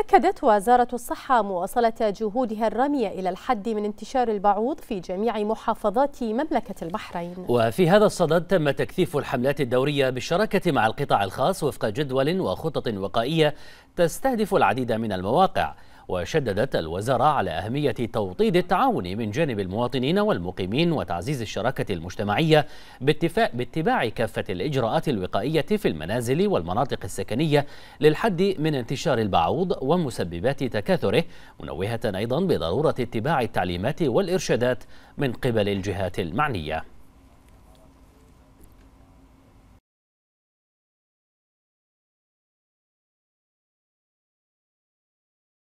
أكدت وزارة الصحة مواصلة جهودها الرامية إلى الحد من انتشار البعوض في جميع محافظات مملكة البحرين وفي هذا الصدد تم تكثيف الحملات الدورية بالشراكة مع القطاع الخاص وفق جدول وخطط وقائية تستهدف العديد من المواقع وشددت الوزارة على أهمية توطيد التعاون من جانب المواطنين والمقيمين وتعزيز الشراكة المجتمعية باتباع كافة الإجراءات الوقائية في المنازل والمناطق السكنية للحد من انتشار البعوض ومسببات تكاثره منوهة أيضا بضرورة اتباع التعليمات والإرشادات من قبل الجهات المعنية